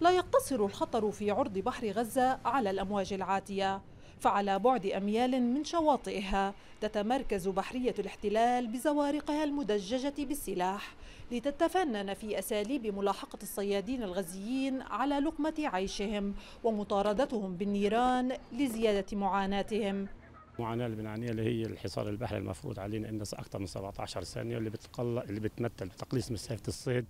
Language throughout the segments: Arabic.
لا يقتصر الخطر في عرض بحر غزة على الأمواج العاتية فعلى بعد أميال من شواطئها تتمركز بحرية الاحتلال بزوارقها المدججة بالسلاح لتتفنن في أساليب ملاحقة الصيادين الغزيين على لقمة عيشهم ومطاردتهم بالنيران لزيادة معاناتهم المعاناة اللي بنعانيها اللي هي الحصار البحري المفروض علينا أنه أكثر من 17 ثانية اللي بتقل... اللي بتمثل بتقليص مسافة الصيد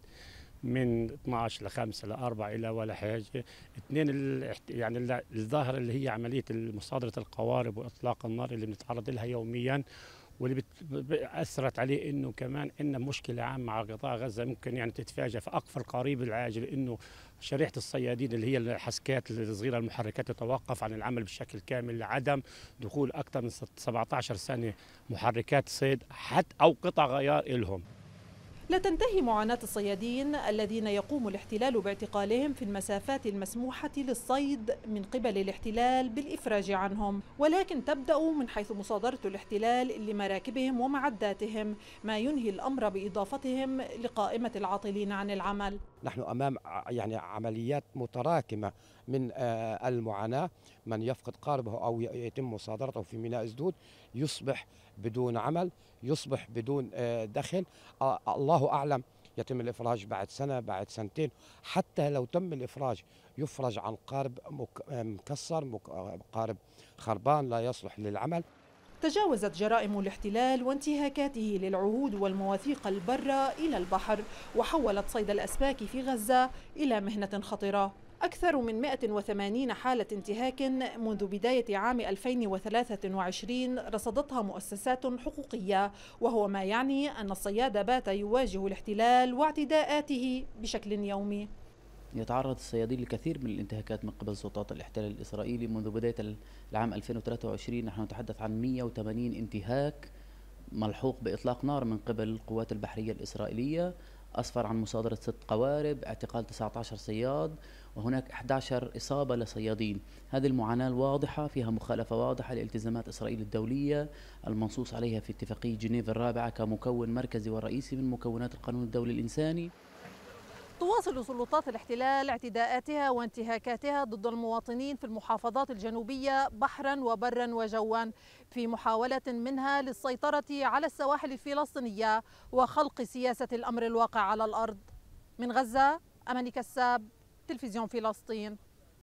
من 12 ل 5 ل 4 الى ولا حاجه اثنين يعني الظاهره اللي هي عمليه مصادره القوارب واطلاق النار اللي بنتعرض لها يوميا واللي اثرت عليه انه كمان عندنا مشكله عامه مع قطاع غزه ممكن يعني تتفاجئ في اقفى القريب العاجل انه شريحه الصيادين اللي هي الحسكات الصغيره المحركات تتوقف عن العمل بشكل كامل لعدم دخول اكثر من 17 سنه محركات صيد حتى او قطع غيار الهم لا تنتهي معاناة الصيادين الذين يقوم الاحتلال باعتقالهم في المسافات المسموحة للصيد من قبل الاحتلال بالإفراج عنهم ولكن تبدأ من حيث مصادرة الاحتلال لمراكبهم ومعداتهم ما ينهي الأمر بإضافتهم لقائمة العاطلين عن العمل نحن امام يعني عمليات متراكمه من آه، المعاناه من يفقد قاربه او يتم مصادرته في ميناء سدود يصبح بدون عمل يصبح بدون آه، دخل آه، الله اعلم يتم الافراج بعد سنه بعد سنتين حتى لو تم الافراج يفرج عن قارب مكسر قارب خربان لا يصلح للعمل تجاوزت جرائم الاحتلال وانتهاكاته للعهود والمواثيق البرة إلى البحر وحولت صيد الأسماك في غزة إلى مهنة خطرة أكثر من 180 حالة انتهاك منذ بداية عام 2023 رصدتها مؤسسات حقوقية وهو ما يعني أن الصياد بات يواجه الاحتلال واعتداءاته بشكل يومي يتعرض الصيادين لكثير من الانتهاكات من قبل سلطات الاحتلال الإسرائيلي منذ بداية العام 2023 نحن نتحدث عن 180 انتهاك ملحوق بإطلاق نار من قبل القوات البحرية الإسرائيلية أسفر عن مصادرة ست قوارب اعتقال 19 صياد وهناك 11 إصابة لصيادين هذه المعاناة الواضحة فيها مخالفة واضحة لالتزامات إسرائيل الدولية المنصوص عليها في اتفاقية جنيف الرابعة كمكون مركزي ورئيسي من مكونات القانون الدولي الإنساني تواصل سلطات الاحتلال اعتداءاتها وانتهاكاتها ضد المواطنين في المحافظات الجنوبية بحرا وبرا وجوا في محاولة منها للسيطرة على السواحل الفلسطينية وخلق سياسة الأمر الواقع على الأرض من غزة أمني كساب تلفزيون فلسطين